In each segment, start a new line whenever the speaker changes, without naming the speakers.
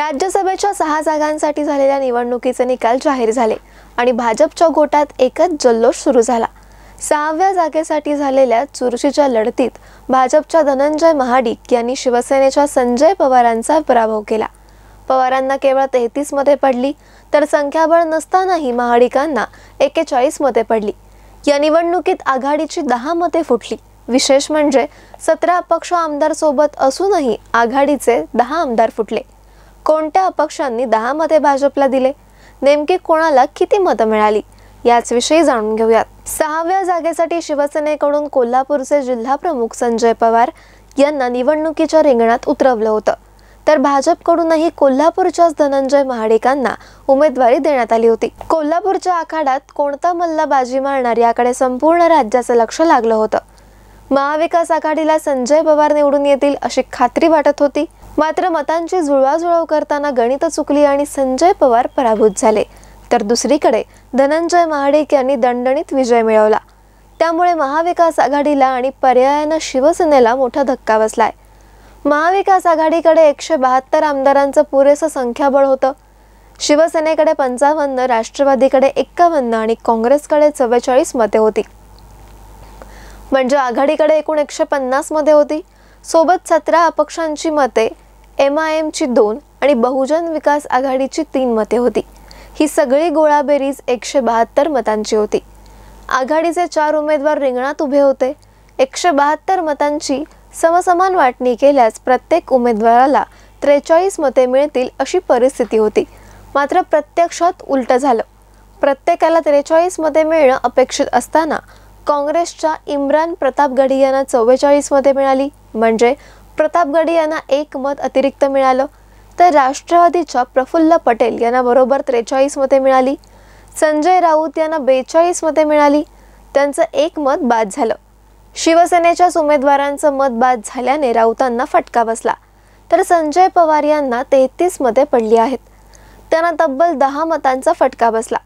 राज्यसभेच्या सहा जागांसाठी झालेल्या निवडणुकीचे निकाल जाहीर झाले आणि भाजपच्या गोटात एकच जल्लोष सुरू झाला सहाव्या जागेसाठी झालेल्या चुरशीच्या लढतीत भाजपच्या धनंजय महाडिक यांनी शिवसेनेच्या संजय पवारांचा पराभव केला पवारांना केवळ तेहतीस मते पडली तर संख्याबळ नसतानाही महाडिकांना एकेचाळीस मते पडली या निवडणुकीत आघाडीची दहा मते फुटली विशेष म्हणजे सतरा पक्ष आमदार सोबत असूनही आघाडीचे दहा आमदार फुटले कोणत्या अपक्षांनी दहा मते भाजपला दिले नेमके कोणाला किती मतं मिळाली याच जाणून घेऊयात सहाव्या जागेसाठी शिवसेनेकडून कोल्हापूरचे जिल्हा प्रमुख संजय पवार यांना निवडणुकीच्या रिंगणात उतरवलं होतं तर भाजपकडूनही कोल्हापूरच्याच धनंजय महाडिकांना उमेदवारी देण्यात आली होती कोल्हापूरच्या आखाड्यात कोणता मल्ला बाजी मारणार याकडे संपूर्ण राज्याचं लक्ष लागलं होतं महाविकास आघाडीला संजय पवार निवडून येतील अशी खात्री वाटत होती मात्र मतांची जुळवाजुळव करताना गणित चुकली आणि संजय पवार पराभूत झाले तर दुसरीकडे धनंजय महाडिक यांनी दणदणीत विजय मिळवला त्यामुळे महाविकास आघाडीला आणि पर्यायानं शिवसेनेला मोठा धक्का बसलाय महाविकास आघाडीकडे एकशे बहात्तर आमदारांचं पुरेसं संख्याबळ होतं शिवसेनेकडे पंचावन्न राष्ट्रवादीकडे एक्कावन्न आणि काँग्रेसकडे चव्वेचाळीस मते होती म्हणजे आघाडीकडे एकूण एकशे पन्नास मते होती सोबत सतरा अपक्षांची मते एम आय एमची दोन आणि बहुजन विकास आघाडीची तीन मते होती ही सगळी गोळाबेरीज एकशे बहात्तर मतांची होती आघाडीचे चार उमेदवार रिंगणात उभे होते एकशे बहात्तर मतांची समसमान वाटणी केल्यास प्रत्येक उमेदवाराला त्रेचाळीस मते मिळतील अशी परिस्थिती होती मात्र प्रत्यक्षात उलटं झालं प्रत्येकाला त्रेचाळीस मते मिळणं अपेक्षित असताना काँग्रेसच्या इम्रान प्रतापगडी यांना चव्वेचाळीस मते मिळाली म्हणजे प्रतापगडी यांना एक मत अतिरिक्त मिळालं तर राष्ट्रवादीच्या प्रफुल्ल पटेल यांना बरोबर त्रेचाळीस मते मिळाली संजय राऊत यांना बेचाळीस मते मिळाली त्यांचं एक मत बाद झालं शिवसेनेच्याच उमेदवारांचं मत बाद झाल्याने राऊतांना फटका बसला तर संजय पवार यांना तेहतीस मते पडली आहेत त्यांना तब्बल दहा मतांचा फटका बसला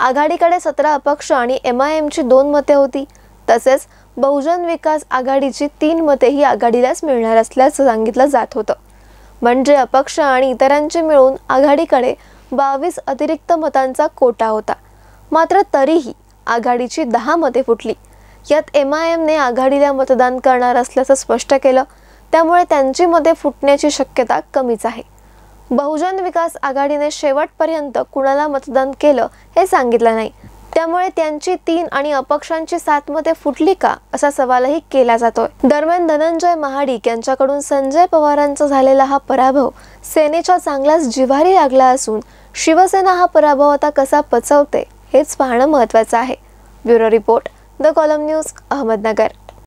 आघाडीकडे सतरा अपक्ष आणि एम आय एमची दोन मते होती तसेच बहुजन विकास आघाडीची तीन मतेही आघाडीलाच मिळणार असल्याचं सांगितलं जात होतं म्हणजे अपक्ष आणि इतरांची मिळून आघाडीकडे बावीस अतिरिक्त मतांचा कोटा होता मात्र तरीही आघाडीची दहा मते फुटली यात एम आय एमने आघाडीला मतदान करणार असल्याचं स्पष्ट केलं त्यामुळे त्यांची मते फुटण्याची शक्यता कमीच आहे बहुजन विकास आघाडीने शेवटपर्यंत कुणाला मतदान केलं हे सांगितलं नाही त्यामुळे त्यांची तीन आणि अपक्षांची सात मते फुटली का असा सवालही केला जातोय दरम्यान धनंजय महाडिक यांच्याकडून संजय पवारांचा झालेला हा पराभव सेनेच्या चांगलाच जिव्हारी लागला असून शिवसेना हा पराभव आता कसा पचवते हेच पाहणं महत्वाचं आहे bureau report the column news Ahmednagar